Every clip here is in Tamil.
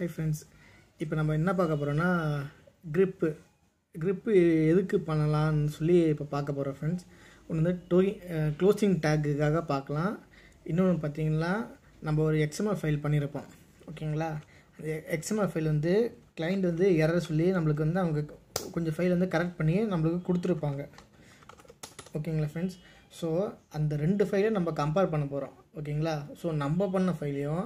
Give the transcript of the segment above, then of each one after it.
ஹை ஃப்ரெண்ட்ஸ் இப்போ நம்ம என்ன பார்க்க போகிறோன்னா க்ரிப்பு க்ரிப்பு எதுக்கு பண்ணலான்னு சொல்லி இப்போ பார்க்க போகிறோம் ஃப்ரெண்ட்ஸ் ஒன்று வந்து டோய் க்ளோசிங் டேக்குக்காக பார்க்கலாம் இன்னொன்று பார்த்தீங்கன்னா நம்ம ஒரு எக்ஸ்எம்எல் ஃபைல் பண்ணியிருப்போம் ஓகேங்களா அந்த எக்ஸ்எம்எல் ஃபைல் வந்து கிளைண்ட் வந்து எரர் சொல்லி நம்மளுக்கு வந்து அவங்க கொஞ்சம் ஃபைல் வந்து கரெக்ட் பண்ணி நம்மளுக்கு கொடுத்துருப்பாங்க ஓகேங்களா ஃப்ரெண்ட்ஸ் ஸோ அந்த ரெண்டு ஃபைலையும் நம்ம கம்பேர் பண்ண போகிறோம் ஓகேங்களா ஸோ நம்ம பண்ண ஃபைலையும்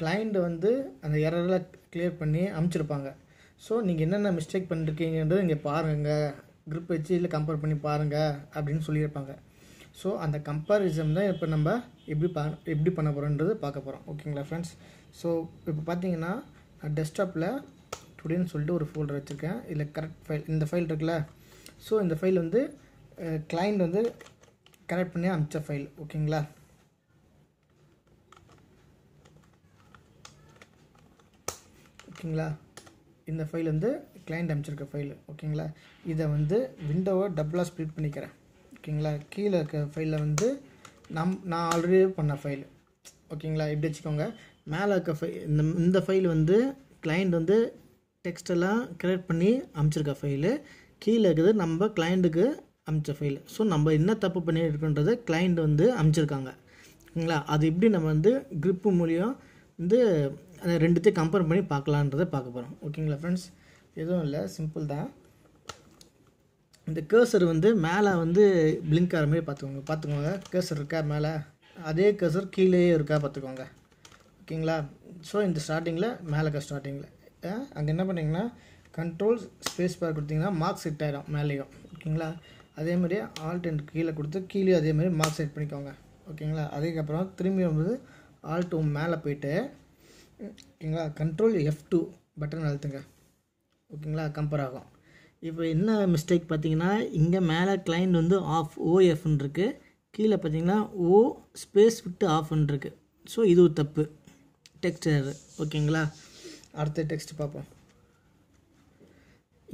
கிளைண்ட் வந்து அந்த எரெல்லாம் கிளியர் பண்ணி அமுச்சிருப்பாங்க ஸோ நீங்கள் என்னென்ன மிஸ்டேக் பண்ணிருக்கீங்கன்றது இங்கே பாருங்கள் க்ரூப் வச்சு இல்லை கம்பேர் பண்ணி பாருங்கள் அப்படின்னு சொல்லியிருப்பாங்க ஸோ அந்த கம்பேரிசம் தான் இப்போ நம்ம எப்படி பா எப்படி பண்ண போகிறோன்றது பார்க்க போகிறோம் ஓகேங்களா ஃப்ரெண்ட்ஸ் ஸோ இப்போ பார்த்தீங்கன்னா நான் டெஸ்க்டாப்பில் டுடேன்னு சொல்லிட்டு ஒரு ஃபோல்டர் வச்சுருக்கேன் இல்லை கரெக்ட் ஃபைல் இந்த ஃபைல் இருக்குல்ல ஸோ இந்த ஃபைல் வந்து கிளைண்ட் வந்து கரெக்ட் பண்ணி அமிச்ச ஃபைல் ஓகேங்களா ஓகேங்களா இந்த ஃபைல் வந்து கிளைண்ட் அமைச்சிருக்க ஃபைல் ஓகேங்களா இதை வந்து விண்டோவை டபுளாக ஸ்ப்ளிட் பண்ணிக்கிறேன் ஓகேங்களா கீழே இருக்க ஃபைலில் வந்து நம் நான் ஆல்ரெடி பண்ண ஃபைல் ஓகேங்களா இப்படி வச்சுக்கோங்க மேலே இருக்க ஃபைல் இந்த இந்த ஃபைல் வந்து கிளைண்ட் வந்து டெக்ஸ்டெல்லாம் கிரியேட் பண்ணி அமைச்சிருக்க ஃபைலு கீழே இருக்குது நம்ம கிளைண்ட்டுக்கு அமுச்ச ஃபைல் ஸோ நம்ம என்ன தப்பு பண்ணியிருக்கோன்றது கிளைண்ட் வந்து அமைச்சிருக்காங்க ஓகேங்களா அது எப்படி நம்ம வந்து க்ரிப்பு மூலியம் வந்து அந்த ரெண்டுத்தையும் கம்பேர் பண்ணி பார்க்கலான்றதை பார்க்க போகிறோம் ஓகேங்களா ஃப்ரெண்ட்ஸ் எதுவும் இல்லை சிம்பிள் தான் இந்த கேர்சர் வந்து மேலே வந்து பிளிங்க் ஆகிற மாதிரி பார்த்துக்கோங்க பார்த்துக்கோங்க கேர்சர் இருக்கா மேலே அதே கேர்சர் கீழே இருக்கா பார்த்துக்கோங்க ஓகேங்களா ஸோ இந்த ஸ்டார்டிங்கில் மேலே ஸ்டார்டிங்கில் அங்கே என்ன பண்ணிங்கன்னா கண்ட்ரோல் ஸ்பேஸ் பார் கொடுத்தீங்கன்னா மார்க்ஸ் செட் ஆகிடும் மேலேயும் ஓகேங்களா அதே மாதிரி ஆல்ட் அண்ட் கீழே கொடுத்து கீழே அதே மாதிரி மார்க் செட் பண்ணிக்கோங்க ஓகேங்களா அதுக்கப்புறம் திரும்பி வந்து ஆல்ட் மேலே போயிட்டு ஓகேங்களா கண்ட்ரோல் எஃப் டூ பட்டன் அழுத்துங்க ஓகேங்களா கம்பேர் ஆகும் இப்போ என்ன மிஸ்டேக் பார்த்தீங்கன்னா இங்கே மேலே கிளைண்ட் வந்து ஆஃப் ஓஎஃப்னு இருக்குது கீழே பார்த்தீங்கன்னா ஓ ஸ்பேஸ் விட்டு ஆஃப்னு இருக்குது ஸோ இது ஒரு தப்பு டெக்ஸ்ட் ஓகேங்களா அடுத்த டெக்ஸ்ட் பார்ப்போம்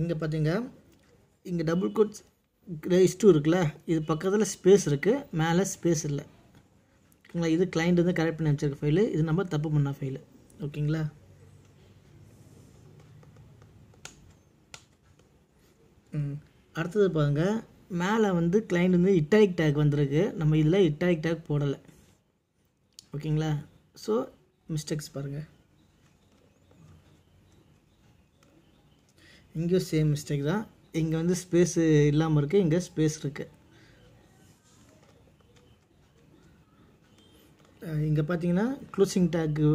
இங்கே பார்த்தீங்க இங்கே டபுள் கோட் ரைஸ் டூ இருக்குல்ல இது பக்கத்தில் ஸ்பேஸ் இருக்குது மேலே ஸ்பேஸ் இல்லை ஓகேங்களா இது கிளைண்ட் வந்து கரெக்ட் பண்ணி அமைச்சிருக்க ஃபைலு இது நம்ம தப்பு பண்ண ஃபைலு ஓகேங்களா அடுத்தது பாருங்கள் மேலே வந்து கிளைண்ட் வந்து இட்டாலிக் டேக் வந்திருக்கு நம்ம இதில் இட்டாலிக் டேக் போடலை ஓகேங்களா ஸோ மிஸ்டேக்ஸ் பாருங்கள் இங்கேயும் சேம் மிஸ்டேக் தான் இங்கே வந்து ஸ்பேஸு இல்லாமல் இருக்குது இங்கே ஸ்பேஸ் இருக்குது இங்கே பார்த்தீங்கன்னா க்ளோசிங் டேக்கு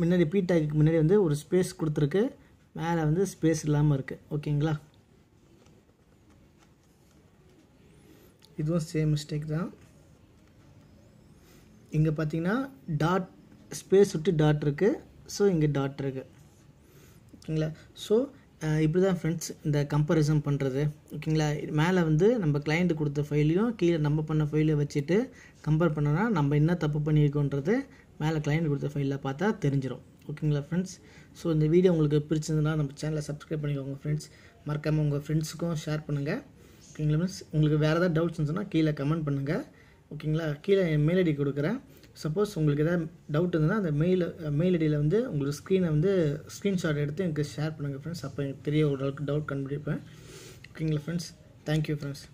முன்னாடி பி முன்னாடி வந்து ஒரு ஸ்பேஸ் கொடுத்துருக்கு மேலே வந்து ஸ்பேஸ் இல்லாமல் இருக்குது ஓகேங்களா இதுவும் சேம் மிஸ்டேக் தான் இங்கே பார்த்தீங்கன்னா டாட் ஸ்பேஸ் விட்டு டாட் இருக்குது ஸோ இங்கே டாட் இருக்குது ஓகேங்களா ஸோ இப்படி தான் ஃப்ரெண்ட்ஸ் இந்த கம்பேரிசன் பண்ணுறது ஓகேங்களா மேலே வந்து நம்ம கிளைண்ட்டு கொடுத்த ஃபைலையும் கீழே நம்ம பண்ண ஃபைலை வச்சுட்டு கம்பேர் பண்ணோன்னா நம்ம என்ன தப்பு பண்ணியிருக்கோன்றது மேலே கிளைண்ட் கொடுத்த ஃபைலில் பார்த்தா தெரிஞ்சிடும் ஓகேங்களா ஃப்ரெண்ட்ஸ் ஸோ இந்த வீடியோ உங்களுக்கு பிடிச்சிருந்ததுன்னா நம்ம சேனலை சப்ஸ்கிரைப் பண்ணிக்கோங்க ஃப்ரெண்ட்ஸ் மறக்காமல் உங்கள் ஃப்ரெண்ட்ஸுக்கும் ஷேர் பண்ணுங்கள் ஓகேங்களா ஃப்ரெண்ட்ஸ் உங்களுக்கு வேறு ஏதாவது டவுட்ஸ் இருந்துச்சுன்னா கீழே கமெண்ட் பண்ணுங்கள் ஓகேங்களா கீழே என் மெயில் ஐடி கொடுக்குறேன் சப்போஸ் உங்களுக்கு எதாவது டவுட் இருந்ததுன்னா அந்த மெயில் மெயில் ஐடியில் வந்து உங்களுக்கு ஸ்க்ரீனை வந்து ஸ்க்ரீன்ஷாட் எடுத்து எனக்கு ஷேர் பண்ணுங்கள் ஃப்ரெண்ட்ஸ் அப்போ எனக்கு தெரிய ஒரு டவுட் டவுட் கண்டுபிடிப்பேன் ஓகேங்களா ஃப்ரெண்ட்ஸ் தேங்க்யூ ஃப்ரெண்ட்ஸ்